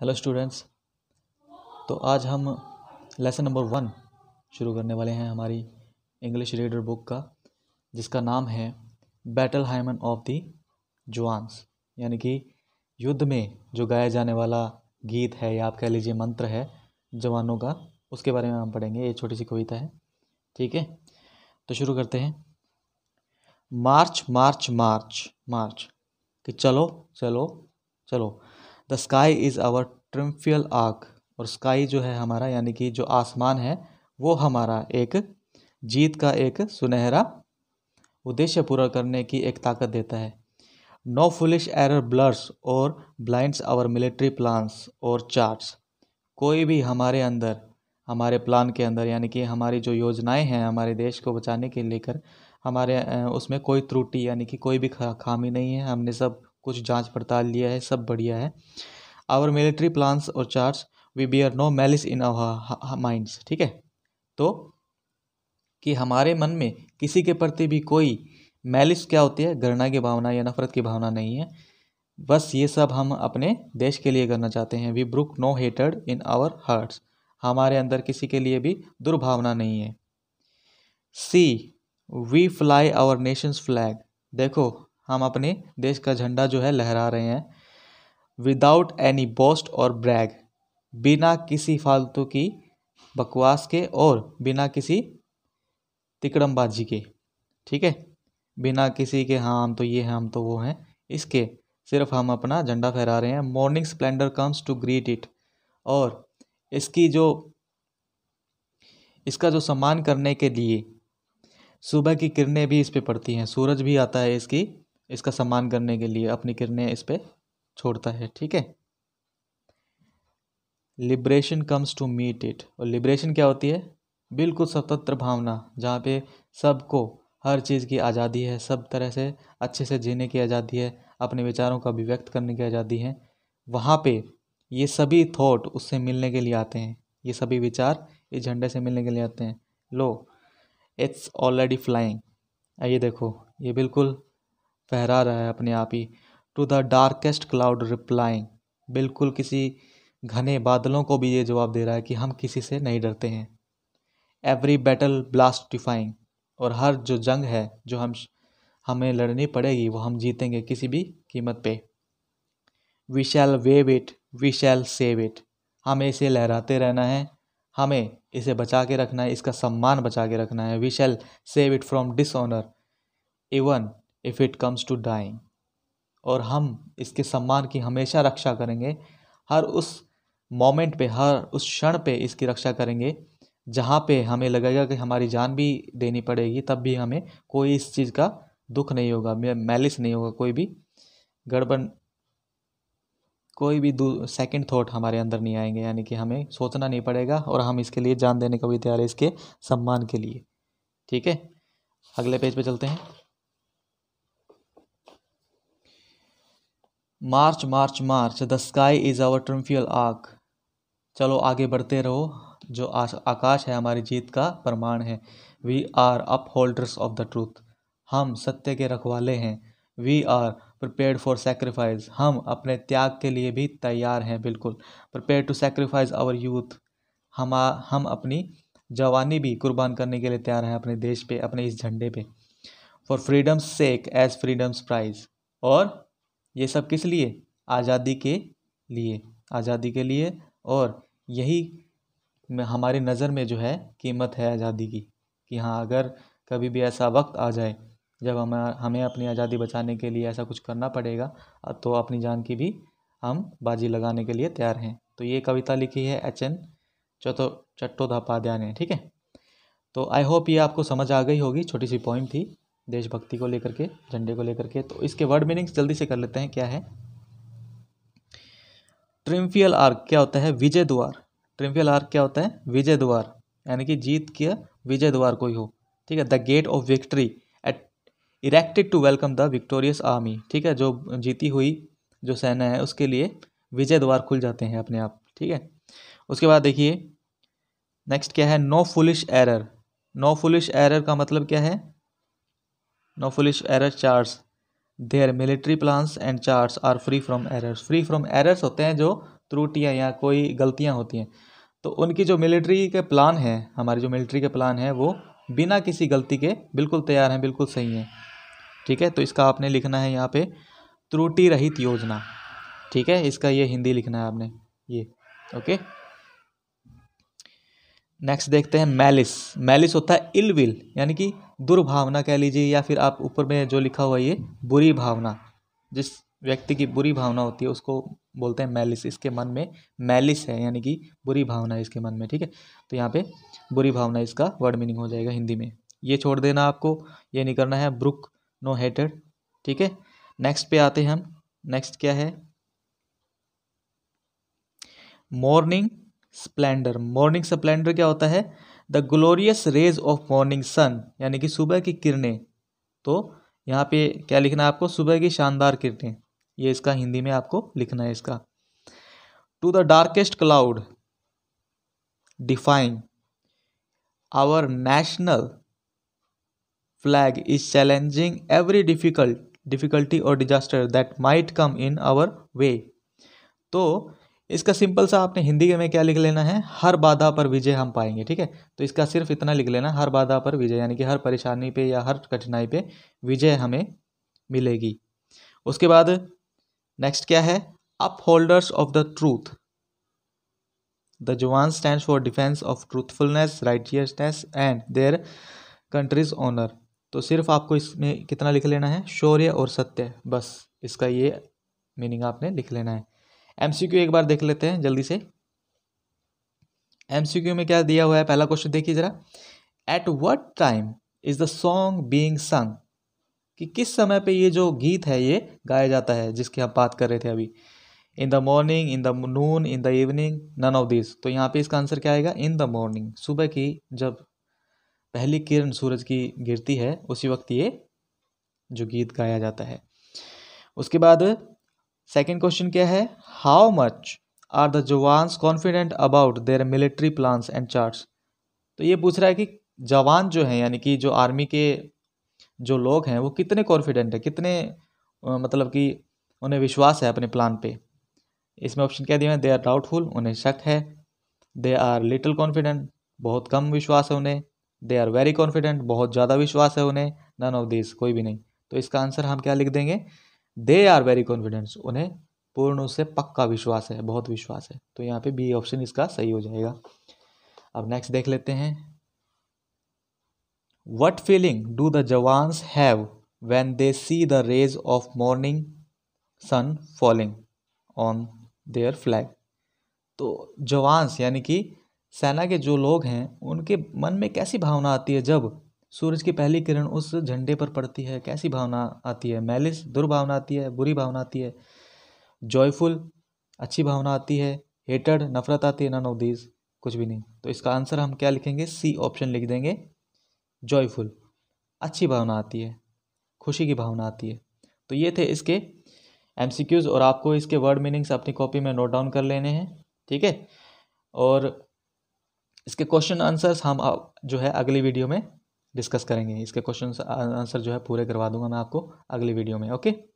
hello students तो आज हम लेसन नंबर वन शुरू करने वाले हैं हमारी इंग्लिश रीडर बुक का जिसका नाम है बैटल हाइमन ऑफ दी जुआंस यानी कि युद्ध में जो गाया जाने वाला गीत है या आप कह लीजिए मंत्र है जवानों का उसके बारे में हम पढ़ेंगे ये छोटी सी कविता है ठीक है तो शुरू करते हैं मार्च मार्च मार्च मार्च कि चलो चलो चलो the sky is our triumphal arch और स्काई जो है हमारा यानी कि जो आसमान है वो हमारा एक जीत का एक सुनहरा उद्देश्य पूरा करने की एक ताकत देता है नो फुलिश एरर ब्लर्स और ब्लाइंड्स आवर मिलिट्री प्लान्स और चार्ट्स कोई भी हमारे अंदर हमारे प्लान के अंदर यानी कि हमारी जो योजनाएं हैं हमारे देश को बचाने के लेकर हमारे उसमें कोई त्रुटि यानी कि कोई भी खामी नहीं है हमने सब कुछ जांच पड़ताल लिया है सब बढ़िया है आवर मिलिट्री प्लान्स और charts we bear no malice in our minds ठीक है तो कि हमारे मन में किसी के प्रति भी कोई मैलिस क्या होती है घृणा की भावना या नफरत की भावना नहीं है बस ये सब हम अपने देश के लिए करना चाहते हैं वी ब्रुक नो हेटेड इन आवर हार्ट्स हमारे अंदर किसी के लिए भी दुर्भावना नहीं है see we fly our nation's flag देखो हम अपने देश का झंडा जो है लहरा रहे हैं विदाउट एनी बोस्ट और ब्रैग बिना किसी फालतू की बकवास के और बिना किसी तिकड़मबाजी के ठीक है बिना किसी के हाँ हम तो ये हैं हम तो वो हैं इसके सिर्फ हम अपना झंडा फहरा रहे हैं morning splendour comes to greet it और इसकी जो इसका जो सम्मान करने के लिए सुबह की किरणें भी इस पे पड़ती हैं सूरज भी आता है इसकी इसका सम्मान करने के लिए अपनी किरणें इस पर छोड़ता है ठीक है liberation comes to meet it और लिब्रेशन क्या होती है बिल्कुल स्वतंत्र भावना जहाँ पे सबको हर चीज़ की आज़ादी है सब तरह से अच्छे से जीने की आज़ादी है अपने विचारों का अभिव्यक्त करने की आज़ादी है वहाँ पे ये सभी थॉट उससे मिलने के लिए आते हैं ये सभी विचार इस झंडे से मिलने के लिए आते हैं लो इट्स ऑलरेडी फ्लाइंग आइए देखो ये बिल्कुल फहरा रहा है अपने आप ही to the darkest cloud replying बिल्कुल किसी घने बादलों को भी ये जवाब दे रहा है कि हम किसी से नहीं डरते हैं एवरी बैटल ब्लास्टिफाइंग और हर जो जंग है जो हम हमें लड़नी पड़ेगी वो हम जीतेंगे किसी भी कीमत पे we shall wave it we shall save it हमें इसे लहराते रहना है हमें इसे बचा के रखना है इसका सम्मान बचा के रखना है we shall save it from dishonour even if it comes to dying और हम इसके सम्मान की हमेशा रक्षा करेंगे हर उस मोमेंट पे हर उस क्षण पे इसकी रक्षा करेंगे जहाँ पे हमें लगेगा कि हमारी जान भी देनी पड़ेगी तब भी हमें कोई इस चीज़ का दुख नहीं होगा मैलिस नहीं होगा कोई भी गड़बड़ कोई भी सेकंड थॉट हमारे अंदर नहीं आएंगे यानी कि हमें सोचना नहीं पड़ेगा और हम इसके लिए जान देने का भी तैयार है इसके सम्मान के लिए ठीक है अगले पेज पे चलते हैं march march march the sky is our triumphal आग चलो आगे बढ़ते रहो जो आश, आकाश है हमारी जीत का प्रमाण है we are upholders of the truth हम सत्य के रखवाले हैं we are prepare for sacrifice हम अपने त्याग के लिए भी तैयार हैं बिल्कुल prepare to sacrifice our youth हम हम अपनी जवानी भी कुर्बान करने के लिए तैयार हैं अपने देश पे अपने इस झंडे पे for freedom's sake as freedom's prize और ये सब किस लिए आज़ादी के लिए आज़ादी के लिए और यही में हमारे नज़र में जो है कीमत है आज़ादी की कि हाँ अगर कभी भी ऐसा वक्त आ जाए जब हम हमें अपनी आज़ादी बचाने के लिए ऐसा कुछ करना पड़ेगा तो अपनी जान की भी हम बाजी लगाने के लिए तैयार हैं तो ये कविता लिखी है एच एन चौथो चट्टोधापाध्याय ने ठीक है तो आई होप ये आपको समझ आ गई होगी छोटी सी पॉइंट थी देशभक्ति को लेकर के झंडे को लेकर के तो इसके वर्ड मीनिंग्स जल्दी से कर लेते हैं क्या है ट्रिम्फियल आर्क क्या होता है विजय द्वार ट्रिम्फियल आर्क क्या होता है विजय द्वार यानी कि जीत के विजय द्वार कोई हो ठीक है the gate of victory at erected to welcome the victorious army ठीक है जो जीती हुई जो सेना है उसके लिए विजय द्वार खुल जाते हैं अपने आप ठीक है उसके बाद देखिए नेक्स्ट क्या है no foolish error no foolish error का मतलब क्या है no foolish error chart their military plans and charts are free from errors free from errors होते हैं जो त्रुटियाँ या कोई गलतियाँ होती हैं तो उनकी जो मिलिट्री के प्लान हैं हमारे जो मिलिट्री के प्लान हैं वो बिना किसी गलती के बिल्कुल तैयार हैं बिल्कुल सही हैं ठीक है तो इसका आपने लिखना है यहाँ पे त्रुटि रहित योजना ठीक है इसका ये हिंदी लिखना है आपने ये ओके नेक्स्ट देखते हैं मैलिस मैलिस होता है इल विल यानी कि दुर्भावना कह लीजिए या फिर आप ऊपर में जो लिखा हुआ ये बुरी भावना जिस व्यक्ति की बुरी भावना होती है उसको बोलते हैं मैलिस इसके मन में मैलिस है यानी कि बुरी भावना है इसके मन में ठीक है तो यहाँ पे बुरी भावना इसका वर्ड मीनिंग हो जाएगा हिंदी में ये छोड़ देना आपको ये नहीं करना है ब्रुक नो हेटेड ठीक है नेक्स्ट पे आते हैं हम नेक्स्ट क्या है मॉर्निंग स्प्लेंडर मॉर्निंग स्प्लेंडर क्या होता है the glorious rays of morning sun यानी कि सुबह की किरणें तो यहाँ पे क्या लिखना है आपको सुबह की शानदार किरणें ये इसका हिंदी में आपको लिखना है इसका to the darkest cloud define our national flag is challenging every difficult difficulty और disaster that might come in our way तो इसका सिंपल सा आपने हिंदी में क्या लिख लेना है हर बाधा पर विजय हम पाएंगे ठीक है तो इसका सिर्फ इतना लिख लेना हर बाधा पर विजय यानी कि हर परेशानी पे या हर कठिनाई पे विजय हमें मिलेगी उसके बाद नेक्स्ट क्या है upholders of the truth the jawan stand for defence of truthfulness righteousness and their country's honour तो सिर्फ आपको इसमें कितना लिख लेना है शौर्य और सत्य बस इसका ये मीनिंग आपने लिख लेना है एमसीक्यू एक बार देख लेते हैं जल्दी से एमसीक्यू में क्या दिया हुआ है पहला क्वेश्चन देखिए जरा at what time is the song being sung कि किस समय पे ये जो गीत है ये गाया जाता है जिसकी हम बात कर रहे थे अभी in the morning in the noon in the evening none of this तो यहाँ पे इसका आंसर क्या आएगा इन द मॉर्निंग सुबह की जब पहली किरण सूरज की गिरती है उसी वक्त ये जो गीत गाया जाता है उसके बाद सेकेंड क्वेश्चन क्या है how much are the jawans confident about their military plans and chart तो ये पूछ रहा है कि जवान जो हैं यानी कि जो आर्मी के जो लोग हैं वो कितने कॉन्फिडेंट है कितने मतलब कि उन्हें विश्वास है अपने प्लान पे इसमें ऑप्शन क्या दिया है दे आर डाउटफुल उन्हें शक है दे आर लिटिल कॉन्फिडेंट बहुत कम विश्वास है उन्हें दे आर वेरी कॉन्फिडेंट बहुत ज़्यादा विश्वास है उन्हें नन ऑफ दिस कोई भी नहीं तो इसका आंसर हम क्या लिख देंगे दे आर वेरी कॉन्फिडेंस उन्हें पूर्ण से पक्का विश्वास है बहुत विश्वास है तो यहाँ पे बी ऑप्शन इसका सही हो जाएगा अब नेक्स्ट देख लेते हैं what feeling do the jawans have when they see the rays of morning sun falling on their flag तो जवान्स यानी कि सेना के जो लोग हैं उनके मन में कैसी भावना आती है जब सूरज की पहली किरण उस झंडे पर पड़ती है कैसी भावना आती है मैलिस दुर्भावना आती है बुरी भावना आती है जॉयफुल अच्छी भावना आती है हेटड नफरत आती है नन ऑफ दीज कुछ भी नहीं तो इसका आंसर हम क्या लिखेंगे सी ऑप्शन लिख देंगे जॉयफुल अच्छी भावना आती है खुशी की भावना आती है तो ये थे इसके एम और आपको इसके वर्ड मीनिंग्स अपनी कॉपी में नोट डाउन कर लेने हैं ठीक है और इसके क्वेश्चन आंसर्स हम जो है अगली वीडियो में डिस्कस करेंगे इसके क्वेश्चन आंसर जो है पूरे करवा दूंगा मैं आपको अगली वीडियो में ओके